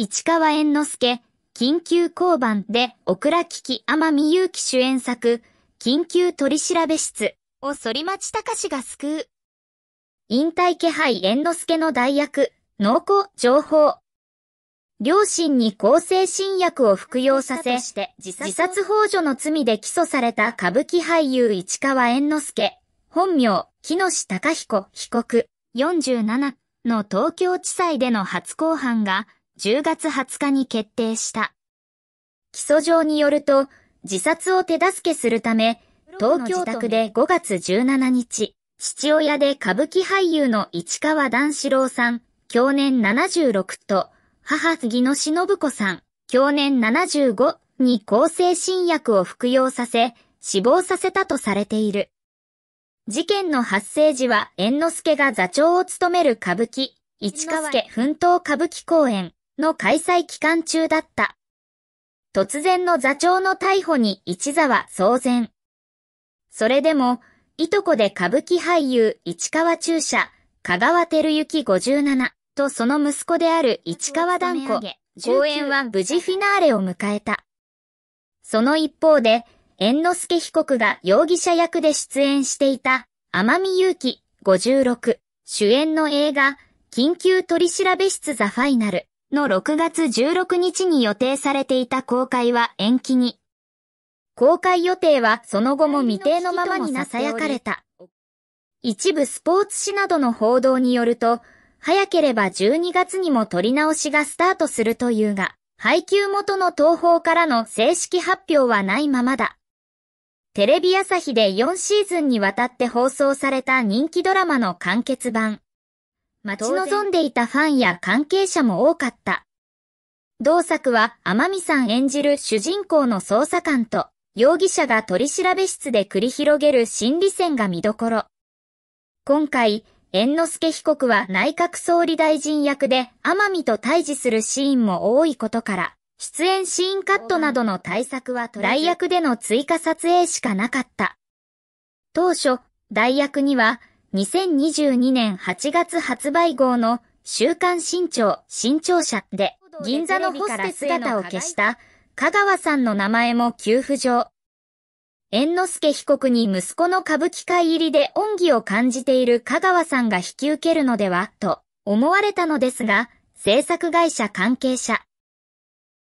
市川猿之助、緊急交番で、オクラ危機天海祐希主演作、緊急取調室を反町隆が救う。引退気配猿之助の代役、濃厚情報。両親に抗精神薬を服用させ、自殺ほ助の罪で起訴された歌舞伎俳優市川猿之助、本名、木下隆彦被告、47の東京地裁での初公判が、10月20日に決定した。起訴状によると、自殺を手助けするため、東京都で5月17日、父親で歌舞伎俳優の市川段四郎さん、去年76と、母杉野忍子さん、去年75に向精神薬を服用させ、死亡させたとされている。事件の発生時は、猿之助が座長を務める歌舞伎、市川家奮闘歌舞伎公演、の開催期間中だった。突然の座長の逮捕に市沢騒然。それでも、いとこで歌舞伎俳優市川中車、香川照之57とその息子である市川団子、公演は無事フィナーレを迎えた。その一方で、猿之助被告が容疑者役で出演していた、天海祐希56主演の映画、緊急取調室ザファイナルの6月16日に予定されていた公開は延期に。公開予定はその後も未定のままにさやかれた。一部スポーツ紙などの報道によると、早ければ12月にも取り直しがスタートするというが、配給元の東宝からの正式発表はないままだ。テレビ朝日で4シーズンにわたって放送された人気ドラマの完結版。待ち望んでいたファンや関係者も多かった。同作は天海さん演じる主人公の捜査官と容疑者が取り調べ室で繰り広げる心理戦が見どころ。今回、猿之助被告は内閣総理大臣役で天海と対峙するシーンも多いことから、出演シーンカットなどの対策は代役での追加撮影しかなかった。当初、代役には2022年8月発売号の週刊新潮新潮社で銀座のホステ姿を消した香川さんの名前も給付状。猿之助被告に息子の歌舞伎界入りで恩義を感じている香川さんが引き受けるのでは、と思われたのですが、制作会社関係者、